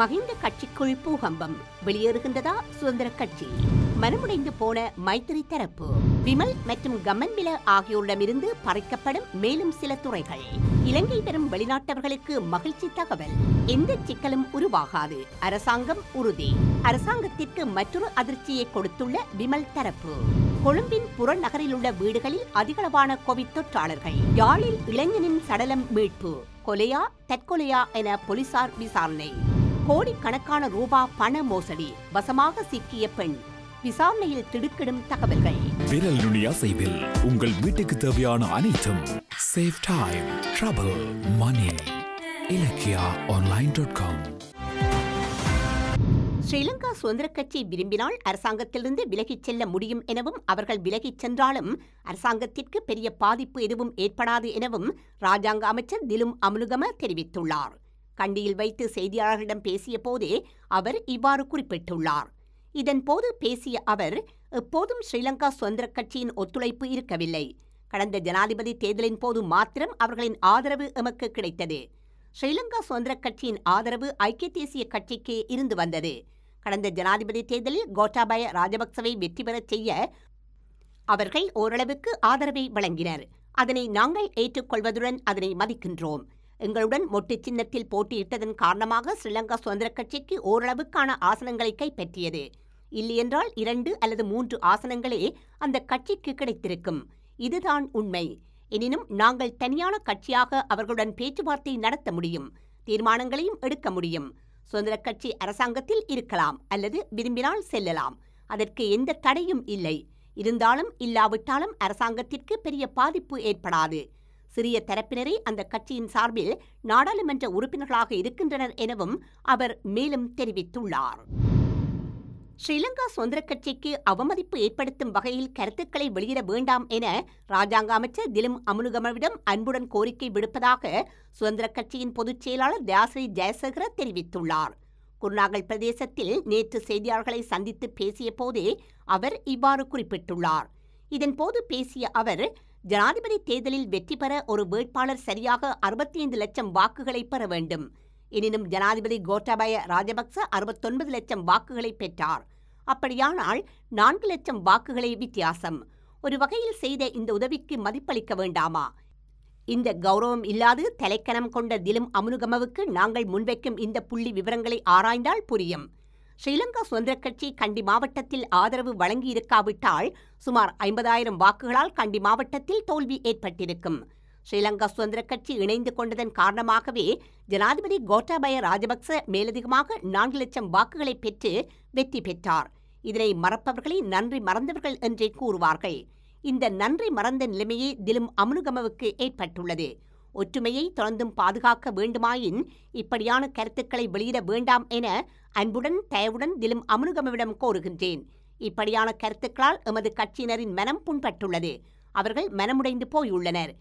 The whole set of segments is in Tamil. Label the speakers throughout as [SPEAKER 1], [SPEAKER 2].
[SPEAKER 1] மகிந்த கட்சிக்குள் பூகம்பம் வெளியேறுகின்றதா சுதந்திர கட்சி மனமுடைந்து போன மைத்திரி தரப்பு விமல் மற்றும் கமன்பில ஆகியோரிடமிருந்து பறிக்கப்படும் மேலும் சில துறைகள் இலங்கை பெறும் வெளிநாட்டவர்களுக்கு மகிழ்ச்சி தகவல் எந்த சிக்கலும் உருவாகாது அரசாங்கம் உறுதி அரசாங்கத்திற்கு மற்றொரு அதிர்ச்சியை கொடுத்துள்ள விமல் தரப்பு கொழும்பின் புறநகரில் உள்ள வீடுகளில் அதிகளவான கோவிட் தொற்றாளர்கள் யாழில் இளைஞனின் சடலம் மீட்பு கொலையா தற்கொலையா என போலீசார் விசாரணை கோடிக்கணக்கான ரூபா பண மோசடி வசமாக சிக்கிய பெண் விசாரணையில் திடுக்கிடும் தகவல்கள் விரல் நுனி அசைவில் உங்கள் வீட்டுக்கு தேவையான அனைத்தும் சேஃப் டைம் ட்ரபிள் மணி Ilakkiya online dot com Sri Lanka சுதந்திர கட்சி விரும்பினால் அரசாங்கத்திலிருந்து விலகிச் செல்ல முடியும் எனவும் அவர்கள் விலகிச் சென்றாலும் அரசாங்கத்திற்கு பெரிய பாதிப்பு எதுவும் ஏற்படாது எனவும் ராஜாங்க அமைச்சர் திலும் அமுலுகம தெரிவித்துள்ளார் கண்டியில் வைத்து செய்தியாளர்களிடம் பேசிய போதே அவர் இவ்வாறு குறிப்பிட்டுள்ளார் இதன்போது பேசிய அவர் எப்போதும் ஸ்ரீலங்கா சுதந்திர கட்சியின் ஒத்துழைப்பு இருக்கவில்லை கடந்த ஜனாதிபதி தேர்தலின் போது மாத்திரம் அவர்களின் ஆதரவு எமக்கு கிடைத்தது ஸ்ரீலங்கா சுதந்திர கட்சியின் ஆதரவு ஐக்கிய தேசிய கட்சிக்கு இருந்து வந்தது கடந்த ஜனாதிபதி தேர்தலில் கோட்டாபய ராஜபக்சவை வெற்றி பெறச் செய்ய அவர்கள் ஓரளவுக்கு ஆதரவை வழங்கினர் அதனை நாங்கள் ஏற்றுக்கொள்வதுடன் அதனை மதிக்கின்றோம் எங்களுடன் மொட்டு சின்னத்தில் போட்டியிட்டதன் காரணமாக ஸ்ரீலங்கா சுதந்திர கட்சிக்கு ஓரளவுக்கான ஆசனங்களை கைப்பற்றியது இல்லையென்றால் இரண்டு அல்லது மூன்று ஆசனங்களே அந்த கட்சிக்கு கிடைத்திருக்கும் இதுதான் உண்மை எனினும் நாங்கள் தனியான கட்சியாக அவர்களுடன் பேச்சுவார்த்தை நடத்த முடியும் தீர்மானங்களையும் எடுக்க முடியும் சுதந்திர கட்சி அரசாங்கத்தில் இருக்கலாம் அல்லது விரும்பினால் செல்லலாம் அதற்கு எந்த தடையும் இல்லை இருந்தாலும் இல்லாவிட்டாலும் அரசாங்கத்திற்கு பெரிய பாதிப்பு ஏற்படாது சிறிய தரப்பினரே அந்த கட்சியின் சார்பில் நாடாளுமன்ற உறுப்பினர்களாக இருக்கின்றனர் எனவும் அவர் மேலும் தெரிவித்துள்ளார் ஸ்ரீலங்கா சுதந்திர கட்சிக்கு அவமதிப்பு ஏற்படுத்தும் வகையில் கருத்துக்களை வெளியிட வேண்டாம் என ராஜாங்க அமைச்சர் திலும் அமுனுகமவிடம் அன்புடன் கோரிக்கை விடுப்பதாக சுதந்திர கட்சியின் பொதுச் செயலாளர் தியாசரி ஜெயசேகர தெரிவித்துள்ளார் குருநாகல் பிரதேசத்தில் நேற்று செய்தியாளர்களை சந்தித்து பேசிய போதே அவர் இவ்வாறு குறிப்பிட்டுள்ளார் இதன்போது பேசிய அவர் ஜனாதிபதி தேர்தலில் வெற்றி பெற ஒரு வேட்பாளர் சரியாக அறுபத்தி ஐந்து லட்சம் வாக்குகளை பெற வேண்டும் எனினும் ஜனாதிபதி கோட்டாபய ராஜபக்ச அறுபத்தொன்பது லட்சம் வாக்குகளை பெற்றார் அப்படியானால் நான்கு லட்சம் வாக்குகளை வித்தியாசம் ஒரு வகையில் செய்த இந்த உதவிக்கு மதிப்பளிக்க வேண்டாமா இந்த கௌரவம் இல்லாது தலைக்கணம் கொண்ட திலும் அமுனுகமவுக்கு நாங்கள் முன்வைக்கும் இந்த புள்ளி விவரங்களை ஆராய்ந்தால் புரியும் ஸ்ரீலங்கா சுதந்திர கட்சி கண்டி மாவட்டத்தில் ஆதரவு வழங்கியிருக்காவிட்டால் சுமார் ஐம்பதாயிரம் வாக்குகளால் கண்டி மாவட்டத்தில் தோல்வி ஏற்பட்டிருக்கும் ஸ்ரீலங்கா சுதந்திர கட்சி இணைந்து கொண்டதன் காரணமாகவே ஜனாதிபதி கோட்டாபய ராஜபக்ச மேலதிகமாக நான்கு லட்சம் வாக்குகளை பெற்று வெற்றி பெற்றார் இதனை மறப்பவர்களை நன்றி மறந்தவர்கள் என்றே கூறுவார்கள் இந்த நன்றி மறந்த நிலைமையே திலும் அமுனுகமவுக்கு ஏற்பட்டுள்ளது ஒற்றுமையை தொடர்ந்தும் பாதுகாக்க வேண்டுமாயின் இப்படியான கருத்துக்களை வெளியிட வேண்டாம் என அன்புடன் தயவுடன் திலும் அமுனுகமவிடம் கோருகின்றேன் இப்படியான கருத்துக்களால் எமது கட்சியினரின் மனம் புண்பட்டுள்ளது அவர்கள் மனமுடைந்து போயுள்ளனர்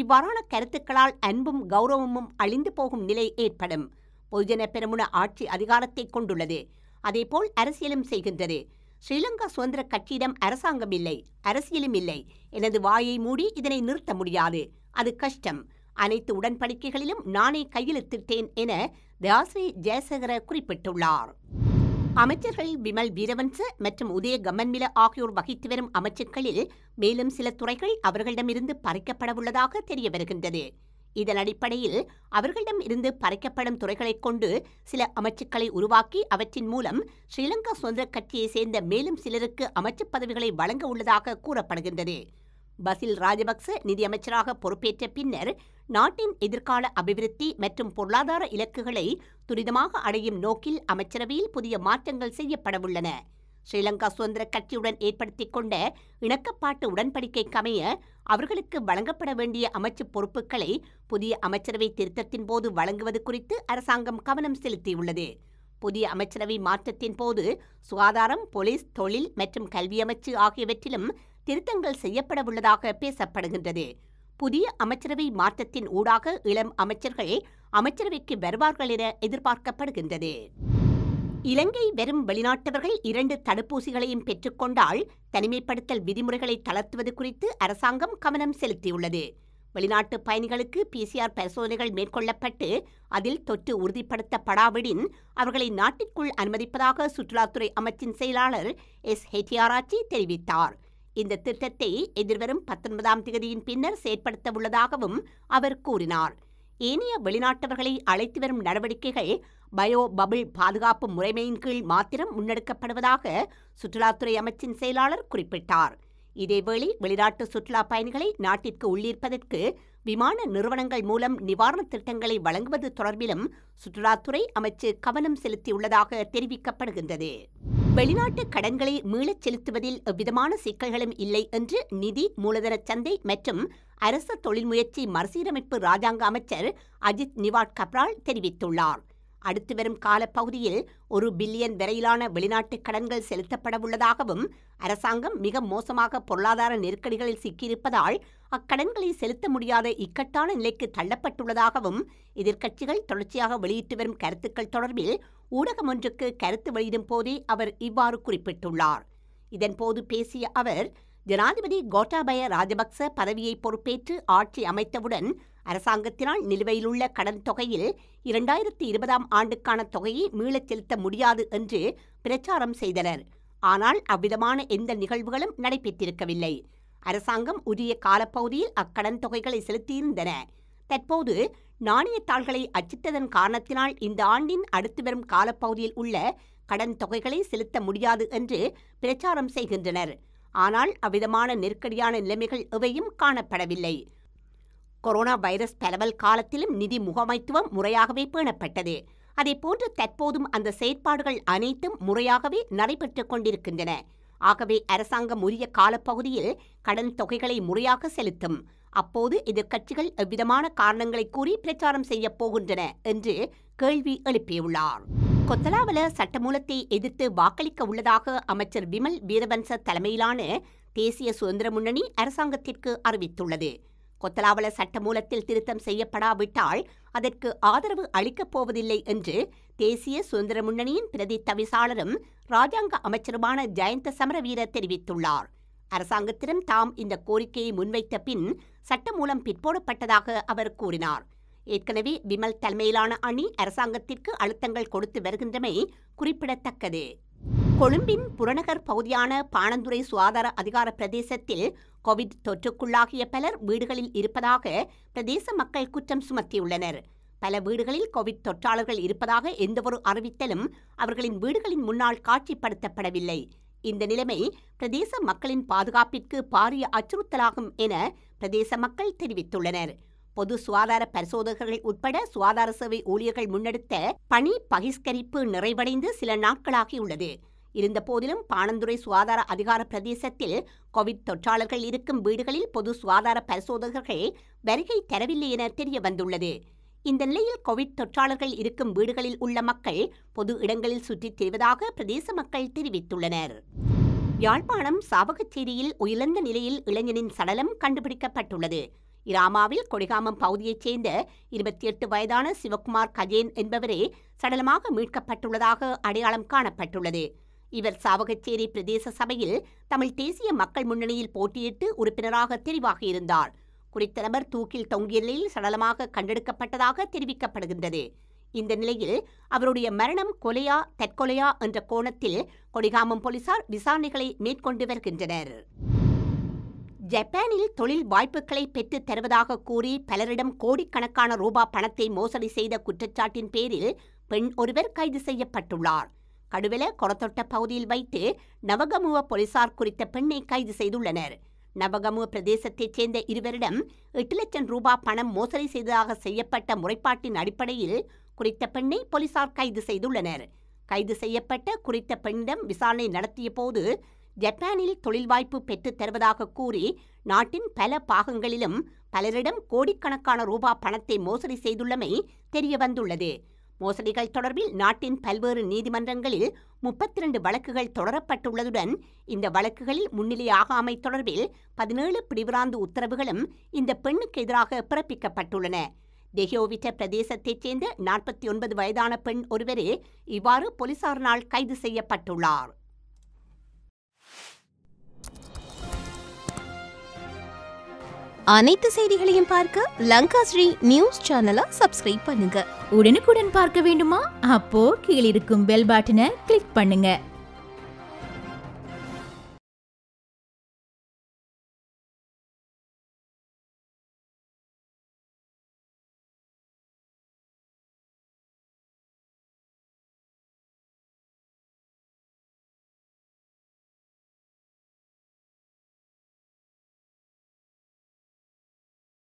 [SPEAKER 1] இவ்வாறான கருத்துக்களால் அன்பும் கௌரவமும் அழிந்து போகும் நிலை ஏற்படும் பொதுஜன பெருமுன ஆட்சி அதிகாரத்தை கொண்டுள்ளது அதேபோல் அரசியலும் செய்கின்றது ஸ்ரீலங்கா சுதந்திர கட்சியிடம் அரசாங்கம் இல்லை அரசியலும் இல்லை எனது வாயை மூடி இதனை நிறுத்த முடியாது அது கஷ்டம் அனைத்து உடன்படிக்கைகளிலும் நானே கையெழுத்திட்டேன் என தியாசி ஜெயசேகர குறிப்பிட்டுள்ளார் அமைச்சர்கள் விமல் வீரவன்ச மற்றும் உதய கமன்மில ஆகியோர் வகித்து வரும் அமைச்சர்களில் மேலும் சில துறைகள் அவர்களிடமிருந்து பறிக்கப்படவுள்ளதாக தெரிய வருகின்றது இதன் அடிப்படையில் அவர்களிடம் இருந்து பறிக்கப்படும் துறைகளைக் கொண்டு சில அமைச்சுக்களை உருவாக்கி அவற்றின் மூலம் ஸ்ரீலங்கா சுதந்திர கட்சியைச் சேர்ந்த மேலும் சிலருக்கு அமைச்சு பதவிகளை வழங்க உள்ளதாக கூறப்படுகின்றது பசில் ராஜபக்ச நிதியமைச்சராக பொறுப்பேற்ற பின்னர் நாட்டின் எதிர்கால அபிவிருத்தி மற்றும் பொருளாதார இலக்குகளை துரிதமாக அடையும் நோக்கில் அமைச்சரவையில் புதிய மாற்றங்கள் செய்யப்படவுள்ளன ஸ்ரீலங்கா சுதந்திர கட்சியுடன் ஏற்படுத்திக் கொண்ட இணக்கப்பாட்டு உடன்படிக்கை கமைய அவர்களுக்கு வழங்கப்பட வேண்டிய அமைச்சு பொறுப்புகளை புதிய அமைச்சரவை திருத்தத்தின் போது வழங்குவது குறித்து அரசாங்கம் கவனம் செலுத்தியுள்ளது புதிய அமைச்சரவை மாற்றத்தின் போது சுகாதாரம் போலீஸ் தொழில் மற்றும் கல்வி அமைச்சு ஆகியவற்றிலும் திருத்தங்கள் செய்யப்படவுள்ளதாக பேசப்படுகின்றது புதிய அமைச்சரவை மாற்றத்தின் ஊடாக இளம் அமைச்சர்கள் அமைச்சரவைக்கு வருவார்கள் என எதிர்பார்க்கப்படுகின்றது இலங்கை வெறும் வெளிநாட்டவர்கள் இரண்டு தடுப்பூசிகளையும் பெற்றுக்கொண்டால் தனிமைப்படுத்தல் விதிமுறைகளை தளர்த்துவது குறித்து அரசாங்கம் கவனம் செலுத்தியுள்ளது வெளிநாட்டு பயணிகளுக்கு பிசிஆர் பரிசோதனைகள் மேற்கொள்ளப்பட்டு அதில் தொற்று உறுதிப்படுத்தப்படாவிடின் அவர்களை நாட்டிற்குள் அனுமதிப்பதாக சுற்றுலாத்துறை அமைச்சின் செயலாளர் எஸ் ஹெட்டியாராச்சி தெரிவித்தார் இந்த திட்டத்தை எதிர்வரும் பத்தொன்பதாம் தேதியின் பின்னர் செயற்படுத்த உள்ளதாகவும் அவர் கூறினார் ஏனைய வெளிநாட்டவர்களை அழைத்து வரும் நடவடிக்கைகள் பயோ பபிள் பாதுகாப்பு முறைமையின் கீழ் மாத்திரம் முன்னெடுக்கப்படுவதாக சுற்றுலாத்துறை அமைச்சின் செயலாளர் குறிப்பிட்டார் இதேவேளை வெளிநாட்டு சுற்றுலா பயணிகளை நாட்டிற்கு உள்ளிருப்பதற்கு விமான நிறுவனங்கள் மூலம் நிவாரணத் திட்டங்களை வழங்குவது தொடர்பிலும் சுற்றுலாத்துறை அமைச்சு கவனம் செலுத்தியுள்ளதாக தெரிவிக்கப்படுகின்றது வெளிநாட்டு கடன்களை மீளச் செலுத்துவதில் எவ்விதமான சிக்கல்களும் இல்லை என்று நிதி மூலதன சந்தை மற்றும் அரசு தொழில் முயற்சி மறுசீரமைப்பு ராஜாங்க அமைச்சர் அஜித் நிவாட் கப்ரால் தெரிவித்துள்ளார் அடுத்து வரும் காலப்பகுதியில் ஒரு பில்லியன் வரையிலான வெளிநாட்டு கடன்கள் செலுத்தப்படவுள்ளதாகவும் அரசாங்கம் மிக மோசமாக பொருளாதார நெருக்கடிகளில் சிக்கியிருப்பதால் அக்கடன்களை செலுத்த முடியாத இக்கட்டான நிலைக்கு தள்ளப்பட்டுள்ளதாகவும் எதிர்க்கட்சிகள் தொடர்ச்சியாக வெளியிட்டு வரும் கருத்துக்கள் தொடர்பில் ஊடகம் ஒன்றுக்கு கருத்து வெளியிடும் போதே அவர் இவ்வாறு குறிப்பிட்டுள்ளார் இதன்போது பேசிய அவர் ஜனாதிபதி கோட்டாபய ராஜபக்ச பதவியை பொறுப்பேற்று ஆட்சி அமைத்தவுடன் அரசாங்கத்தினால் நிலுவையில் உள்ள கடன் தொகையில் இரண்டாயிரத்தி இருபதாம் ஆண்டுக்கான தொகையை மீளச் செலுத்த முடியாது என்று பிரச்சாரம் செய்தனர் ஆனால் அவ்விதமான எந்த நிகழ்வுகளும் நடைபெற்றிருக்கவில்லை அரசாங்கம் உரிய காலப்பகுதியில் அக்கடன் தொகைகளை செலுத்தியிருந்தன தற்போது நாணயத்தாள்களை அச்சிட்டதன் காரணத்தினால் இந்த ஆண்டின் அடுத்து வரும் காலப்பகுதியில் உள்ள கடன் தொகைகளை செலுத்த முடியாது என்று பிரச்சாரம் செய்கின்றனர் ஆனால் அவ்விதமான நெருக்கடியான நிலைமைகள் எவையும் காணப்படவில்லை கொரோனா வைரஸ் பரவல் காலத்திலும் நிதி முகமைத்துவம் முறையாகவே பேணப்பட்டது அதேபோன்று தற்போதும் அந்த செயற்பாடுகள் அனைத்தும் முறையாகவே நடைபெற்றுக் கொண்டிருக்கின்றன ஆகவே அரசாங்கம் உரிய காலப்பகுதியில் கடன் தொகைகளை முறையாக செலுத்தும் அப்போது எதிர்க்கட்சிகள் எவ்விதமான காரணங்களை கூறி பிரச்சாரம் செய்ய போகின்றன என்று கேள்வி எழுப்பியுள்ளார் கொத்தலாவல சட்டமூலத்தை எதிர்த்து வாக்களிக்க உள்ளதாக அமைச்சர் விமல் வீரவன்ச தலைமையிலான தேசிய சுதந்திர முன்னணி அரசாங்கத்திற்கு அறிவித்துள்ளது கொத்தலாவல சட்டமூலத்தில் திருத்தம் செய்யப்படாவிட்டால் அதற்கு ஆதரவு அளிக்கப் போவதில்லை என்று தேசிய சுதந்திர முன்னணியின் பிரதி தவிசாளரும் ராஜாங்க அமைச்சருமான ஜெயந்த சமரவீர தெரிவித்துள்ளார் அரசாங்கத்திடம் தாம் இந்த கோரிக்கையை முன்வைத்த பின் சட்டமூலம் பிற்போடப்பட்டதாக அவர் கூறினார் ஏற்கனவே விமல் தலைமையிலான அணி அரசாங்கத்திற்கு அழுத்தங்கள் கொடுத்து வருகின்றமை குறிப்பிடத்தக்கது கொழும்பின் புறநகர் பகுதியான பாணந்துறை சுகாதார அதிகார பிரதேசத்தில் கோவிட் தொற்றுக்குள்ளாகிய பலர் வீடுகளில் இருப்பதாக பிரதேச மக்கள் குற்றம் சுமத்தியுள்ளனர் பல வீடுகளில் கோவிட் தொற்றாளர்கள் இருப்பதாக எந்தவொரு அறிவித்தலும் அவர்களின் வீடுகளின் முன்னால் காட்சிப்படுத்தப்படவில்லை இந்த நிலைமை பிரதேச மக்களின் பாதுகாப்பிற்கு பாரிய அச்சுறுத்தலாகும் என பிரதேச மக்கள் தெரிவித்துள்ளனர் பொது சுகாதார பரிசோதகர்கள் உட்பட சுகாதார சேவை ஊழியர்கள் முன்னெடுத்த பணி பகிஷ்கரிப்பு நிறைவடைந்து சில நாட்களாகியுள்ளது இருந்தபோதிலும் பாணந்துறை சுகாதார அதிகார பிரதேசத்தில் கோவிட் தொற்றாளர்கள் இருக்கும் வீடுகளில் பொது சுகாதார பரிசோதகர்கள் வருகை தரவில்லை என தெரிய வந்துள்ளது இந்த நிலையில் கோவிட் தொற்றாளர்கள் இருக்கும் வீடுகளில் உள்ள மக்கள் பொது இடங்களில் சுற்றித் திரிவதாக பிரதேச மக்கள் தெரிவித்துள்ளனர் யாழ்ப்பாணம் சாவகச்சேரியில் உயிர்ந்த நிலையில் இளைஞனின் சடலம் கண்டுபிடிக்கப்பட்டுள்ளது இராமாவில் கொடிகாமம் பகுதியைச் சேர்ந்த இருபத்தி எட்டு வயதான சிவகுமார் கஜேன் என்பவரே சடலமாக மீட்கப்பட்டுள்ளதாக அடையாளம் காணப்பட்டுள்ளது இவர் சாவகச்சேரி பிரதேச சபையில் தமிழ் தேசிய மக்கள் முன்னணியில் போட்டியிட்டு உறுப்பினராக தெரிவாகியிருந்தார் குறித்த நபர் தூக்கில் தொங்கிய நிலையில் சடலமாக கண்டெடுக்கப்பட்டதாக தெரிவிக்கப்படுகின்றது இந்த நிலையில் அவருடைய மரணம் கொலையா தற்கொலையா என்ற கோணத்தில் கொடிகாமம் போலீசார் விசாரணைகளை மேற்கொண்டு வருகின்றனர் ஜப்பானில் தொழில் வாய்ப்புகளை பெற்றுத் தருவதாக கூறி பலரிடம் கோடிக்கணக்கான ரூபா பணத்தை மோசடி செய்த குற்றச்சாட்டின் பேரில் பெண் ஒருவர் கைது செய்யப்பட்டுள்ளார் கடுவில கொரத்தொட்ட பகுதியில் வைத்து நவகமுவ போலீசார் குறித்த பெண்ணை கைது செய்துள்ளனர் நவகமுவ பிரதேசத்தைச் சேர்ந்த இருவரிடம் எட்டு லட்சம் ரூபாய் பணம் மோசடி செய்ததாக செய்யப்பட்ட முறைப்பாட்டின் அடிப்படையில் குறித்த பெண்ணை போலீசார் கைது செய்துள்ளனர் கைது செய்யப்பட்ட குறித்த பெண்ணிடம் விசாரணை நடத்திய போது ஜப்பானில் தொழில் வாய்ப்பு பெற்றுத் தருவதாக கூறி நாட்டின் பல பாகங்களிலும் பலரிடம் கோடிக்கணக்கான ரூபா பணத்தை மோசடி செய்துள்ளமை தெரியவந்துள்ளது மோசடிகள் தொடர்பில் நாட்டின் பல்வேறு நீதிமன்றங்களில் முப்பத்தி இரண்டு வழக்குகள் தொடரப்பட்டுள்ளதுடன் இந்த வழக்குகளில் முன்னிலையாகாமை தொடர்பில் பதினேழு பிடிவிராந்து உத்தரவுகளும் இந்த பெண்ணுக்கு எதிராக பிறப்பிக்கப்பட்டுள்ளன டெஹியோவிட்ட பிரதேசத்தைச் சேர்ந்த நாற்பத்தி ஒன்பது வயதான பெண் ஒருவரே இவ்வாறு போலீசாரினால் கைது செய்யப்பட்டுள்ளார் அனைத்து செய்திகளையும் பார்க்க லங்கா ஸ்ரீ நியூஸ் சேனலை சப்ஸ்கிரைப் பண்ணுங்க உடனுக்குடன் பார்க்க வேண்டுமா அப்போ கீழிருக்கும் பெல் பட்டனை கிளிக் பண்ணுங்க